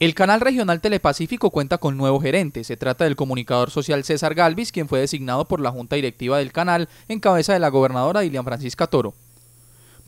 El canal regional Telepacífico cuenta con nuevo gerente. Se trata del comunicador social César Galvis, quien fue designado por la junta directiva del canal en cabeza de la gobernadora Dilian Francisca Toro.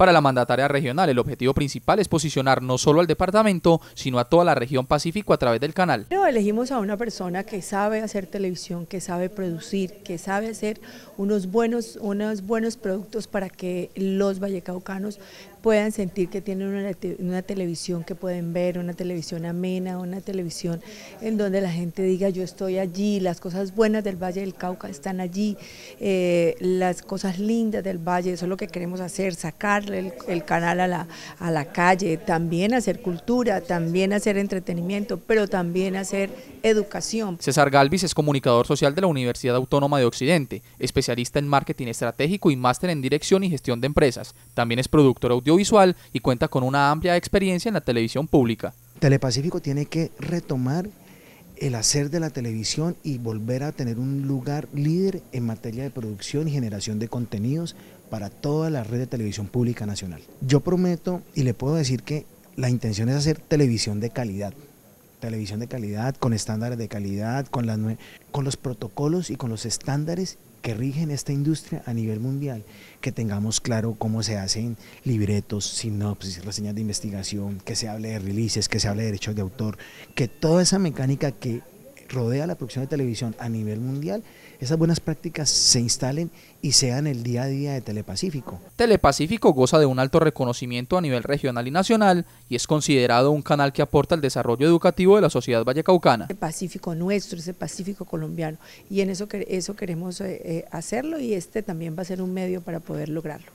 Para la mandataria regional, el objetivo principal es posicionar no solo al departamento, sino a toda la región Pacífico a través del canal. elegimos a una persona que sabe hacer televisión, que sabe producir, que sabe hacer unos buenos, unos buenos productos para que los vallecaucanos puedan sentir que tienen una, una televisión que pueden ver, una televisión amena, una televisión en donde la gente diga yo estoy allí, las cosas buenas del Valle del Cauca están allí, eh, las cosas lindas del Valle, eso es lo que queremos hacer, sacar el, canal a la, a la calle, también hacer cultura, también hacer entretenimiento, pero también hacer educación. César Galvis es comunicador social de la Universidad Autónoma de Occidente, especialista en marketing estratégico y máster en dirección y gestión de empresas. También es productor audiovisual y cuenta con una amplia experiencia en la televisión pública. Telepacífico tiene que retomar el hacer de la televisión y volver a tener un lugar líder en materia de producción y generación de contenidos para toda la red de televisión pública nacional. Yo prometo y le puedo decir que la intención es hacer televisión de calidad, televisión de calidad, con estándares de calidad, con, con los protocolos y con los estándares que rigen esta industria a nivel mundial, que tengamos claro cómo se hacen libretos, sinopsis, reseñas de investigación, que se hable de releases, que se hable de derechos de autor, que toda esa mecánica que rodea la producción de televisión a nivel mundial, esas buenas prácticas se instalen y sean el día a día de Telepacífico. Telepacífico goza de un alto reconocimiento a nivel regional y nacional y es considerado un canal que aporta al desarrollo educativo de la sociedad vallecaucana. El Pacífico nuestro, ese Pacífico colombiano y en eso, eso queremos eh, eh, hacerlo y este también va a ser un medio para poder lograrlo.